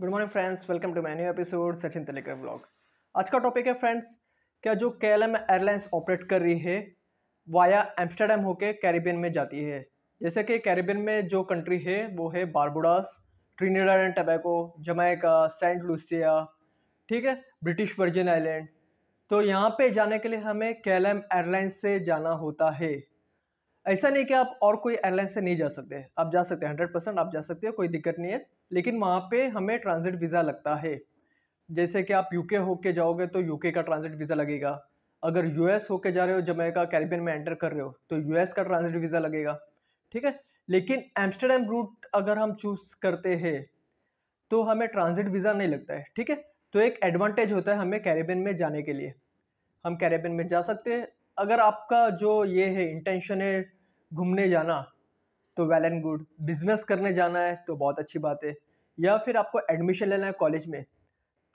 good morning friends welcome to my new episode Sachin Telekar blog आज का topic है friends क्या जो के एयरलाइंस ऑपरेट कर रही है वाया एम्स्टरडेम होके कैरिबियन में जाती है जैसे कि कैरिबियन में जो कंट्री है वो है Barbados Trinidad and Tobago Jamaica Saint Lucia ठीक है ब्रिटिश वर्जिन आइलैंड तो यहाँ पे जाने के लिए हमें के एयरलाइंस से जाना होता है ऐसा नहीं कि आप और कोई एयरलाइन से नहीं जा सकते आप जा सकते हैं हंड्रेड परसेंट आप जा सकते हो कोई दिक्कत नहीं है लेकिन वहाँ पे हमें ट्रांजिट वीज़ा लगता है जैसे कि आप यूके होके जाओगे तो यूके का ट्रांजिट वीज़ा लगेगा अगर यूएस होके जा रहे हो जमैका कैरिबियन में एंटर कर रहे हो तो यूएस का ट्रांजिट वीज़ा लगेगा ठीक है लेकिन एम्स्टरडेम रूट अगर हम चूज़ करते हैं तो हमें ट्रांजिट वीज़ा नहीं लगता है ठीक है तो एक एडवांटेज होता है हमें कैरेबियन में जाने के लिए हम कैरेबियन में जा सकते हैं अगर आपका जो ये है इंटेंशन है घूमने जाना तो वेल एंड गुड बिजनेस करने जाना है तो बहुत अच्छी बात है या फिर आपको एडमिशन लेना है कॉलेज में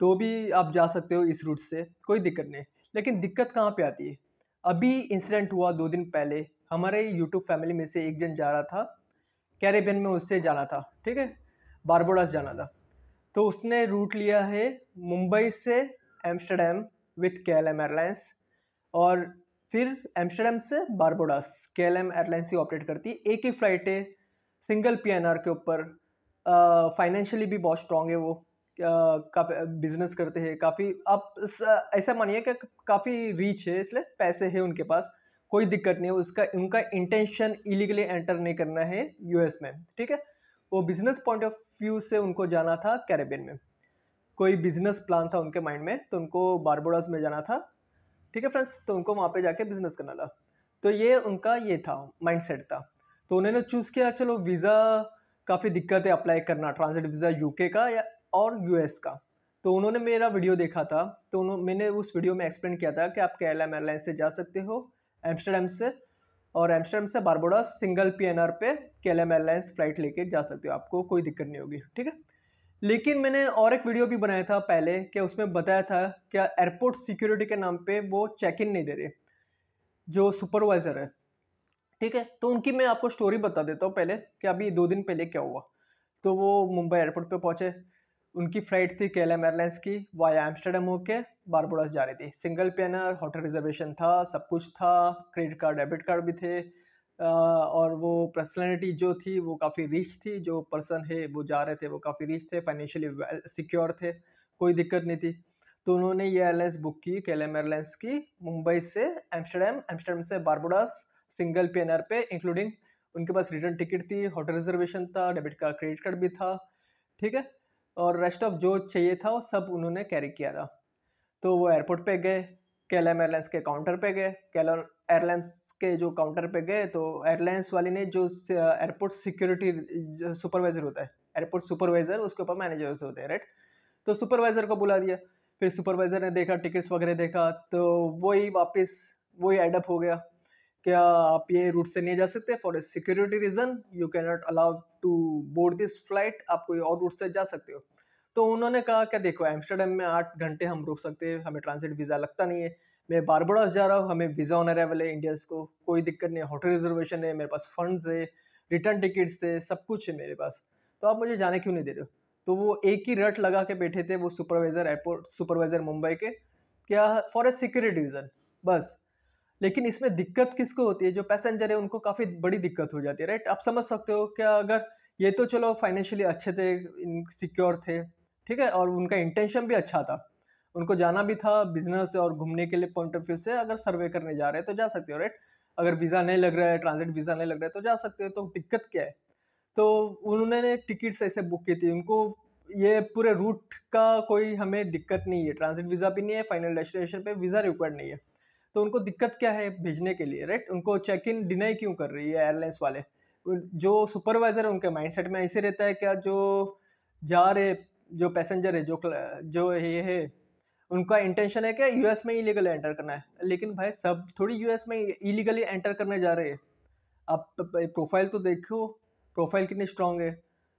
तो भी आप जा सकते हो इस रूट से कोई दिक्कत नहीं लेकिन दिक्कत कहाँ पे आती है अभी इंसिडेंट हुआ दो दिन पहले हमारे यूट्यूब फैमिली में से एक जन जा रहा था कैरेबियन में उससे जाना था ठीक है बारबोडास जाना था तो उसने रूट लिया है मुंबई से Amsterdam with K L M airlines और फिर एम्स्टर्डम से Barbados K L M airlines ही ऑपरेट करती है एक ही फ्लाइट है सिंगल पी एन आर के ऊपर फाइनेंशियली भी बहुत स्ट्रांग है वो काफ़ी बिजनेस करते हैं काफ़ी आप ऐसा मानिए कि काफ़ी रीच है इसलिए पैसे हैं उनके पास कोई दिक्कत नहीं है उसका उनका इंटेंशन इलीगली एंटर नहीं करना है यूएस में ठीक है वो बिजनेस पॉइंट ऑफ व्यू से उनको जाना था कैरेबियन में कोई बिजनेस प्लान था उनके माइंड में तो उनको बारबोडास में जाना था ठीक है फ्रेंड्स तो उनको वहाँ पे जाके बिजनेस करना था तो ये उनका ये था माइंडसेट था तो उन्होंने चूज़ किया चलो वीज़ा काफ़ी दिक्कत है अप्लाई करना ट्रांजिट वीज़ा यू का या और यू का तो उन्होंने मेरा वीडियो देखा था तो उन्होंने मैंने उस वीडियो में एक्सप्लेन किया था कि आप केरला एयरलाइन से जा सकते हो एम्स्टरडेम से और एम्स्टरडेम से बारबोडा सिंगल पीएनआर पे केरला एयरलाइंस फ्लाइट लेके जा सकते हो आपको कोई दिक्कत नहीं होगी ठीक है लेकिन मैंने और एक वीडियो भी बनाया था पहले कि उसमें बताया था कि एयरपोर्ट सिक्योरिटी के नाम पे वो चेक इन नहीं दे रहे जो सुपरवाइज़र है ठीक है तो उनकी मैं आपको स्टोरी बता देता हूँ पहले कि अभी दो दिन पहले क्या हुआ तो वो मुंबई एयरपोर्ट पे पहुँचे उनकी फ़्लाइट थी केलम एयरलाइंस की वाया एम्स्टर्डम होके बारबोडास जा रही थी सिंगल पेनर होटल रिजर्वेशन था सब कुछ था क्रेडिट कार्ड डेबिट कार्ड भी थे और वो पर्सनैलिटी जो थी वो काफ़ी रिच थी जो पर्सन है वो जा रहे थे वो काफ़ी रिच थे फाइनेंशियली सिक्योर थे कोई दिक्कत नहीं थी तो उन्होंने ये एयरलाइंस बुक की केलम एयरलाइंस की मुंबई से एम्स्टरडेम एम्स्टरडेम से बारबोडास सिंगल पी पे इंक्लूडिंग उनके पास रिटर्न टिकट थी होटल रिजर्वेशन था डेबिट कार्ड क्रेडिट कार्ड भी था ठीक है और रेस्ट ऑफ जो चाहिए था वो सब उन्होंने कैरी किया था तो वो एयरपोर्ट पे गए केलम एयरलाइंस के काउंटर पे गए केलम एयरलाइंस के जो काउंटर पे गए तो एयरलाइंस वाली ने जो एयरपोर्ट सिक्योरिटी सुपरवाइज़र होता है एयरपोर्ट सुपरवाइज़र उसके ऊपर मैनेजर से होते हैं राइट तो सुपरवाइज़र को बुला दिया फिर सुपरवाइज़र ने देखा टिकट्स वगैरह देखा तो वही वापस वही एडअप हो गया क्या हाँ, आप ये रूट से नहीं जा सकते for a security reason you can not allow to board this flight आप कोई और रूट से जा सकते हो तो उन्होंने कहा क्या देखो एम्स्टर्डम में आठ घंटे हम रुक सकते हैं हमें ट्रांसिट वीज़ा लगता नहीं है मैं बारबोडास जा रहा हूँ हमें वीज़ा ऑन अरावल है इंडियंस को कोई दिक्कत नहीं होटल रिजर्वेशन है मेरे पास फंड्स है रिटर्न टिकट्स है सब कुछ है मेरे पास तो आप मुझे जाने क्यों नहीं दे रहे हो तो वो एक ही रट लगा के बैठे थे वो सुपरवाइज़र एयरपोर्ट सुपरवाइज़र मुंबई के क्या फॉर ए सिक्योरिटी रीज़न बस लेकिन इसमें दिक्कत किसको होती है जो पैसेंजर है उनको काफ़ी बड़ी दिक्कत हो जाती है राइट आप समझ सकते हो क्या अगर ये तो चलो फाइनेंशियली अच्छे थे सिक्योर थे ठीक है और उनका इंटेंशन भी अच्छा था उनको जाना भी था बिजनेस और घूमने के लिए पॉइंट ऑफ व्यू से अगर सर्वे करने जा रहे हैं तो जा सकते हो राइट अगर वीज़ा नहीं लग रहा है ट्रांजिट वीज़ा नहीं लग रहा है तो जा सकते हो तो दिक्कत क्या है तो उन्होंने टिकट्स ऐसे बुक की थी उनको ये पूरे रूट का कोई हमें दिक्कत नहीं है ट्रांजिट वीज़ा भी नहीं है फाइनल डेस्टिनेशन पे वीज़ा रिक्वायर्ड नहीं है तो उनको दिक्कत क्या है भेजने के लिए राइट उनको चेक इन डिनाई क्यों कर रही है एयरलाइंस वाले जो सुपरवाइज़र है उनके माइंडसेट में ऐसे रहता है क्या जो जा रहे जो पैसेंजर है जो जो ये है उनका इंटेंशन है कि यूएस में इलीगल एंटर करना है लेकिन भाई सब थोड़ी यूएस में इलीगली एंटर करने जा रहे हैं आप प्रोफाइल तो, तो देखो प्रोफाइल कितनी स्ट्रांग है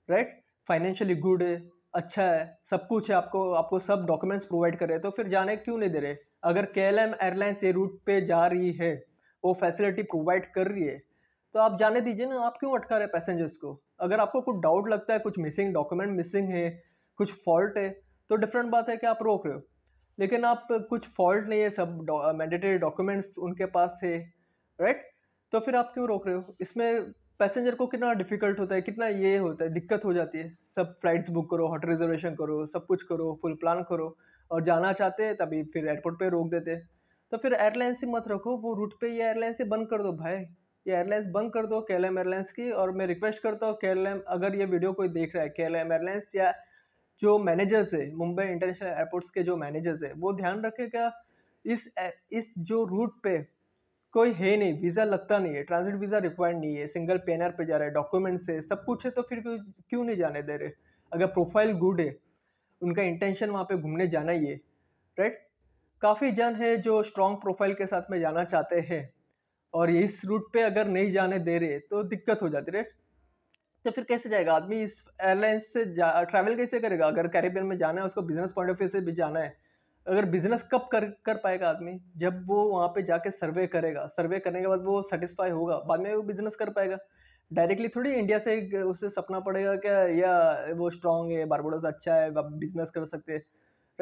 राइट फाइनेंशियली गुड है अच्छा है सब कुछ है आपको आपको सब डॉक्यूमेंट्स प्रोवाइड कर रहे हैं तो फिर जाने क्यों नहीं दे रहे अगर के एयरलाइंस ये रूट पे जा रही है वो फैसिलिटी प्रोवाइड कर रही है तो आप जाने दीजिए ना आप क्यों अटका रहे पैसेंजर्स को अगर आपको कुछ डाउट लगता है कुछ मिसिंग डॉक्यूमेंट मिसिंग है कुछ फॉल्ट है तो डिफरेंट बात है कि आप रोक रहे हो लेकिन आप कुछ फॉल्ट नहीं है सब मैंडेटरी डॉक्यूमेंट्स उनके पास है राइट तो फिर आप क्यों रोक रहे हो इसमें पैसेंजर को कितना डिफिकल्ट होता है कितना ये होता है दिक्कत हो जाती है सब फ्लाइट्स बुक करो होटल रिजर्वेशन करो सब कुछ करो फुल प्लान करो और जाना चाहते हैं तभी फिर एयरपोर्ट पर रोक देते तो फिर एयरलाइंस ही मत रखो वो रूट पर ये एयरलाइंस ही बंद कर दो भाई ये एयरलाइंस बंद कर दो के एयरलाइंस की और मैं रिक्वेस्ट करता हूँ के अगर ये वीडियो कोई देख रहा है के एयरलाइंस या जो मैनेजर्स है मुंबई इंटरनेशनल एयरपोर्ट्स के जो मैनेजर्स है वो ध्यान रखेगा इस इस जो रूट पे कोई है नहीं वीज़ा लगता नहीं है ट्रांजिट वीज़ा रिक्वायर्ड नहीं है सिंगल पे पे जा रहा है डॉक्यूमेंट्स है सब कुछ है तो फिर क्यों नहीं जाने दे रहे अगर प्रोफाइल गुड है उनका इंटेंशन वहाँ पे घूमने जाना ही है राइट काफ़ी जन है जो स्ट्रॉन्ग प्रोफाइल के साथ में जाना चाहते हैं और इस रूट पे अगर नहीं जाने दे रहे तो दिक्कत हो जाती राइट तो फिर कैसे जाएगा आदमी इस एयरलाइंस से जा ट्रैवल कैसे करेगा अगर कैरेबियन में जाना है उसको बिजनेस पॉइंट ऑफ व्यू से भी जाना है अगर बिजनेस कब कर कर पाएगा आदमी जब वो वहाँ पे जाके सर्वे करेगा सर्वे करने के बाद वो सेटिस्फाई होगा बाद में वो बिजनेस कर पाएगा डायरेक्टली थोड़ी इंडिया से उससे सपना पड़ेगा क्या या वो स्ट्रांग है बारबोडस अच्छा है आप बिजनेस कर सकते हैं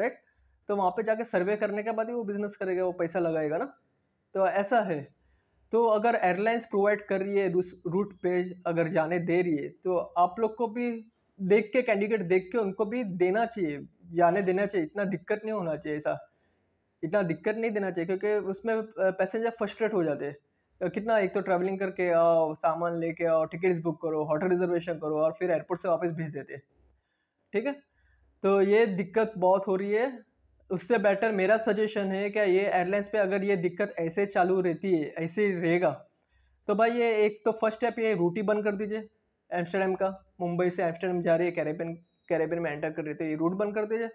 राइट तो वहाँ पे जाके सर्वे करने के बाद ही वो बिजनेस करेगा वो पैसा लगाएगा ना तो ऐसा है तो अगर एयरलाइंस प्रोवाइड कर रही है उस रूट पे अगर जाने दे रही है तो आप लोग को भी देख के कैंडिडेट देख के उनको भी देना चाहिए जाने देना चाहिए इतना दिक्कत नहीं होना चाहिए ऐसा इतना दिक्कत नहीं देना चाहिए क्योंकि उसमें पैसेंजर फर्स्ट्रेट हो जाते हैं कितना एक तो ट्रैवलिंग करके आओ सामान लेके आओ टिकट्स बुक करो होटल रिजर्वेशन करो और फिर एयरपोर्ट से वापस भेज देते ठीक है तो ये दिक्कत बहुत हो रही है उससे बेटर मेरा सजेशन है क्या ये एयरलाइंस पे अगर ये दिक्कत ऐसे चालू रहती है ऐसे रहेगा तो भाई ये एक तो फर्स्ट स्टेप ये रूट ही बंद कर दीजिए एम्स्टर्डम का मुंबई से एम्स्टर्डम जा रही है कैरेबियन कैरेबियन में एंटर कर रही है तो ये रूट बंद कर दीजिए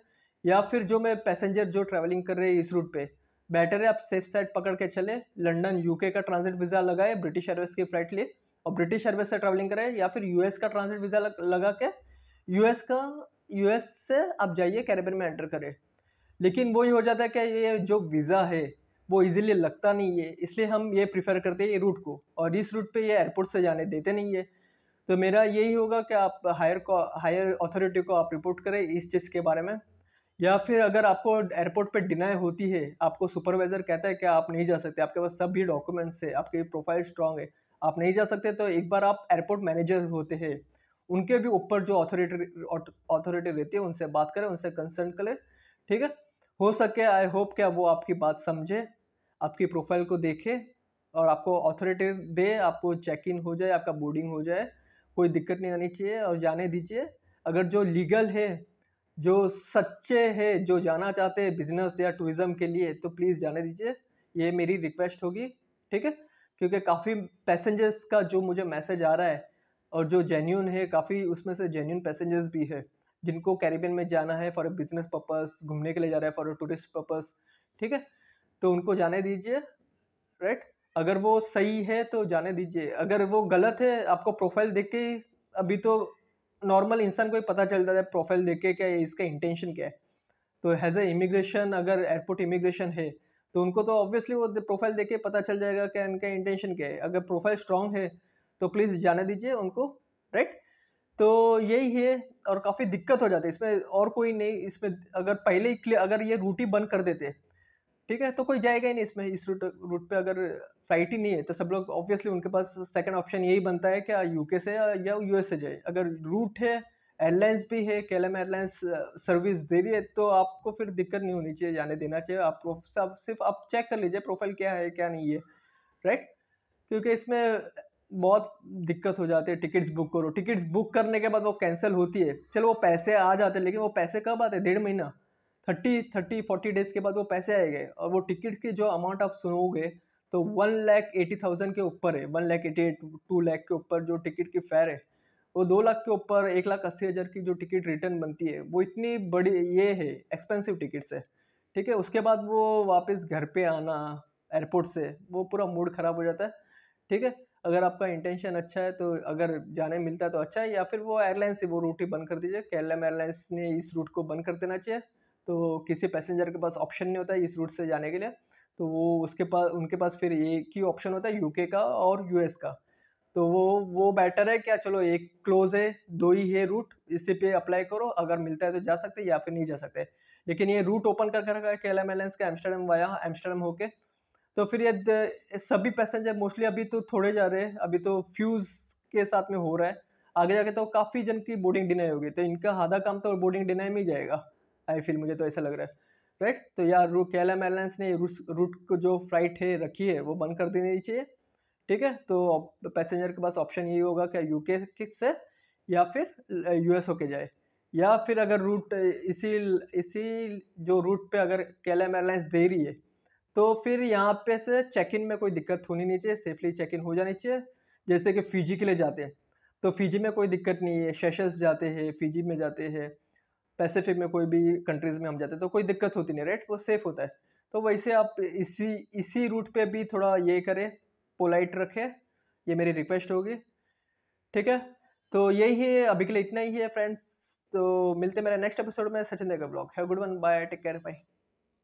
या फिर जो मैं पैसेंजर जो ट्रैवलिंग कर रहे हैं इस रूट पे बेटर है आप सेफ साइड पकड़ के चले लंडन यूके का ट्रांजिट वीज़ा लगाए ब्रिटिश एयरवेज की फ्लाइट लिए और ब्रिटिश एयरवेज से ट्रैवलिंग करें या फिर यूएस का ट्रांजिट वीज़ा लगा के यूएस का यूएस से आप जाइए कैरेबियन में एंटर करें लेकिन वही हो जाता है कि ये जो वीज़ा है वो इजीली लगता नहीं है इसलिए हम ये प्रीफर करते हैं ये रूट को और इस रूट पे ये एयरपोर्ट से जाने देते नहीं है तो मेरा यही होगा कि आप हायर को हायर अथॉरिटी को आप रिपोर्ट करें इस चीज़ के बारे में या फिर अगर आपको एयरपोर्ट पे डिनाई होती है आपको सुपरवाइज़र कहता है कि आप नहीं जा सकते आपके पास सभी डॉक्यूमेंट्स है आपकी प्रोफाइल स्ट्रॉन्ग है आप नहीं जा सकते तो एक बार आप एयरपोर्ट मैनेजर होते हैं उनके भी ऊपर जो अथॉरिटी अथॉरिटी रहती है उनसे बात करें उनसे कंसल्ट करें ठीक है हो सके आई होप क्या वो आपकी बात समझे आपकी प्रोफाइल को देखे और आपको ऑथोरिटी दे आपको चेक इन हो जाए आपका बोर्डिंग हो जाए कोई दिक्कत नहीं आनी चाहिए और जाने दीजिए अगर जो लीगल है जो सच्चे है जो जाना चाहते हैं बिजनेस या टूरिज़म के लिए तो प्लीज़ जाने दीजिए ये मेरी रिक्वेस्ट होगी ठीक है क्योंकि काफ़ी पैसेंजर्स का जो मुझे मैसेज आ रहा है और जो जेन्यून है काफ़ी उसमें से जेन्यून पैसेंजर्स भी है जिनको कैरिबियन में जाना है फॉर बिजनेस पर्पस घूमने के लिए जा रहा है फॉर टूरिस्ट पर्पस ठीक है तो उनको जाने दीजिए राइट अगर वो सही है तो जाने दीजिए अगर वो गलत है आपको प्रोफाइल देख के अभी तो नॉर्मल इंसान को ही पता चल जाता है प्रोफाइल देख के क्या इसका इंटेंशन क्या है तो हैज़ ए इमिग्रेशन अगर एयरपोर्ट इमिग्रेशन है तो उनको तो ऑब्वियसली वो प्रोफाइल देख के पता चल जाएगा क्या इनका इंटेंशन क्या है अगर प्रोफाइल स्ट्रॉन्ग है तो प्लीज़ जाने दीजिए उनको राइट तो यही है और काफ़ी दिक्कत हो जाती है इसमें और कोई नहीं इसमें अगर पहले ही अगर ये रूट ही बंद कर देते ठीक है तो कोई जाएगा ही नहीं इसमें इस रूट रूट पर अगर फ्लाइट ही नहीं है तो सब लोग ऑब्वियसली उनके पास सेकंड ऑप्शन यही बनता है कि यूके से या यूएस से जाए अगर रूट है एयरलाइंस भी है के एयरलाइंस सर्विस दे रही है तो आपको फिर दिक्कत नहीं होनी चाहिए जाने देना चाहिए आप सिर्फ आप चेक कर लीजिए प्रोफाइल क्या है क्या नहीं है राइट क्योंकि इसमें बहुत दिक्कत हो जाती है टिकट्स बुक करो टिकट्स बुक करने के बाद वो कैंसिल होती है चलो वो पैसे आ जाते हैं लेकिन वो पैसे कब आते हैं डेढ़ महीना थर्टी थर्टी फोर्टी डेज़ के बाद वो पैसे आएंगे और वो टिकट के जो अमाउंट आप सुनोगे तो वन लैख एटी थाउजेंड के ऊपर है one lakh eighty eight two lakh के ऊपर जो टिकट की फेयर है वो दो लाख के ऊपर एक लाख अस्सी हज़ार की जो टिकट रिटर्न बनती है वो इतनी बड़ी ये है एक्सपेंसिव टिकट्स है ठीक है उसके बाद वो वापस घर पे आना एयरपोर्ट से वो पूरा मूड ख़राब हो जाता है ठीक है अगर आपका इंटेंशन अच्छा है तो अगर जाने मिलता है तो अच्छा है या फिर वो एयरलाइन से वो रूट ही बंद कर दीजिए के एयरलाइंस ने इस रूट को बंद कर देना चाहिए तो किसी पैसेंजर के पास ऑप्शन नहीं होता है इस रूट से जाने के लिए तो वो उसके पास उनके पास फिर एक ही ऑप्शन होता है यूके का और यूएस का तो वो वो बेटर है क्या चलो एक क्लोज है दो ही है रूट इसी पे अप्लाई करो अगर मिलता है तो जा सकते या फिर नहीं जा सकते लेकिन ये रूट ओपन कर रखा है के एल एम एलाइंस का एम्स्टर्डम वाया एम्स्टर्डम होके तो फिर ये सभी पैसेंजर मोस्टली अभी तो थोड़े जा रहे हैं अभी तो फ्यूज़ के साथ में हो रहा है आगे जाके तो काफ़ी जन की बोर्डिंग डिनाई होगी तो इनका आधा काम तो बोर्डिंग डिनाई में ही जाएगा आई फील मुझे तो ऐसा लग रहा है राइट तो यार रू एम एयरलाइंस ने रूट को जो फ्लाइट है रखी है वो बंद कर देनी चाहिए ठीक है तो पैसेंजर के पास ऑप्शन यही होगा कि यूके से या फिर यूएस होके जाए या फिर अगर रूट इसी इसी जो रूट पे अगर के एयरलाइंस दे रही है तो फिर यहाँ पे से चेक इन में कोई दिक्कत होनी नहीं चाहिए सेफली चेक इन हो जानी चाहिए जैसे कि फिजी के लिए जाते हैं तो फिजी में कोई दिक्कत नहीं है शेशल्स जाते हैं फिजी में जाते हैं पैसिफिक में कोई भी कंट्रीज़ में हम जाते हैं तो कोई दिक्कत होती नहीं राइट वो सेफ़ होता है तो वैसे आप इसी इसी रूट पे भी थोड़ा ये करें पोलाइट रखें ये मेरी रिक्वेस्ट होगी ठीक है तो यही है अभी के लिए इतना ही है फ्रेंड्स तो मिलते हैं मेरे नेक्स्ट एपिसोड में सचिन देगा blog have good one bye take care bye